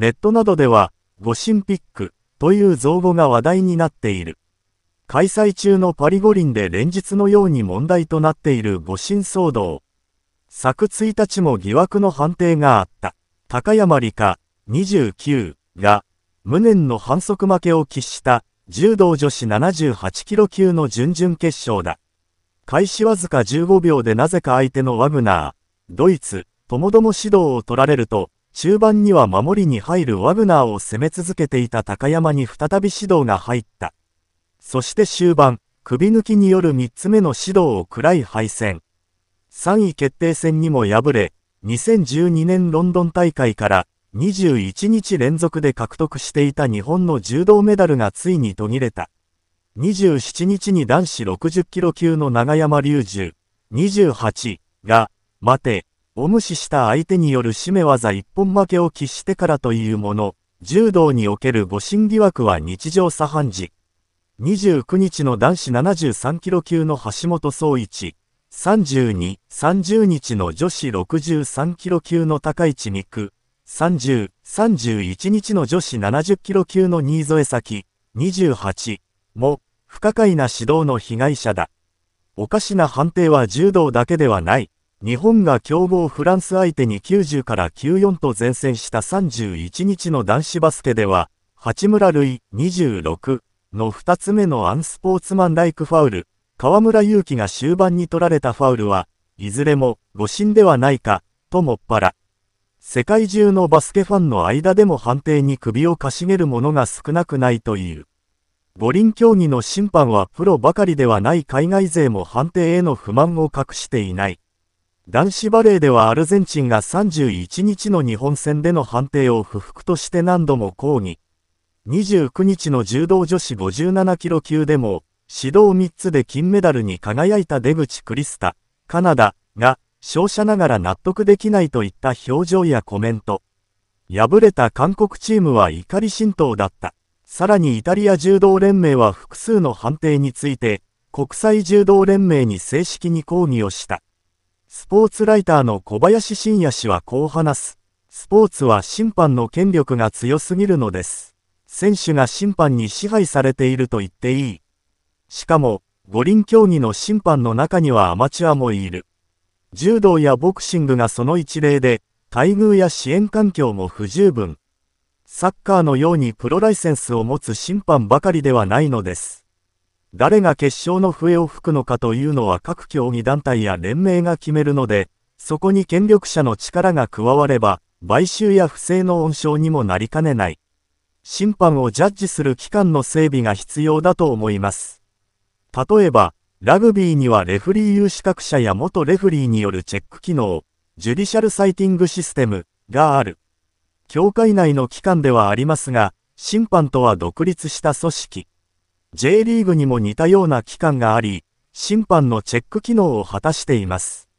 ネットなどでは、ゴシンピックという造語が話題になっている。開催中のパリ五輪で連日のように問題となっている誤審騒動。昨1日も疑惑の判定があった、高山理香29が、無念の反則負けを喫した柔道女子78キロ級の準々決勝だ。開始わずか15秒でなぜか相手のワグナー、ドイツ、ともども指導を取られると、中盤には守りに入るワグナーを攻め続けていた高山に再び指導が入った。そして終盤、首抜きによる3つ目の指導を暗らい敗戦。3位決定戦にも敗れ、2012年ロンドン大会から21日連続で獲得していた日本の柔道メダルがついに途切れた。27日に男子60キロ級の長山隆十28が、待て、を無視した相手による締め技一本負けを喫してからというもの、柔道における誤審疑惑は日常茶飯事。29日の男子73キロ級の橋本総一、32、30日の女子63キロ級の高市美久、30、31日の女子70キロ級の新添崎、28も不可解な指導の被害者だ。おかしな判定は柔道だけではない。日本が強豪フランス相手に90から94と前線した31日の男子バスケでは、八村塁26の2つ目のアンスポーツマンライクファウル、河村勇輝が終盤に取られたファウルは、いずれも誤審ではないか、ともっぱら。世界中のバスケファンの間でも判定に首をかしげるものが少なくないという。五輪競技の審判はプロばかりではない海外勢も判定への不満を隠していない。男子バレーではアルゼンチンが31日の日本戦での判定を不服として何度も抗議。29日の柔道女子57キロ級でも、指導3つで金メダルに輝いた出口クリスタ、カナダが、勝者ながら納得できないといった表情やコメント。敗れた韓国チームは怒り浸透だった。さらにイタリア柔道連盟は複数の判定について、国際柔道連盟に正式に抗議をした。スポーツライターの小林信也氏はこう話す。スポーツは審判の権力が強すぎるのです。選手が審判に支配されていると言っていい。しかも、五輪競技の審判の中にはアマチュアもいる。柔道やボクシングがその一例で、待遇や支援環境も不十分。サッカーのようにプロライセンスを持つ審判ばかりではないのです。誰が決勝の笛を吹くのかというのは各競技団体や連盟が決めるので、そこに権力者の力が加われば、買収や不正の温床にもなりかねない。審判をジャッジする機関の整備が必要だと思います。例えば、ラグビーにはレフリー有資格者や元レフリーによるチェック機能、ジュディシャルサイティングシステムがある。協会内の機関ではありますが、審判とは独立した組織。J リーグにも似たような機関があり、審判のチェック機能を果たしています。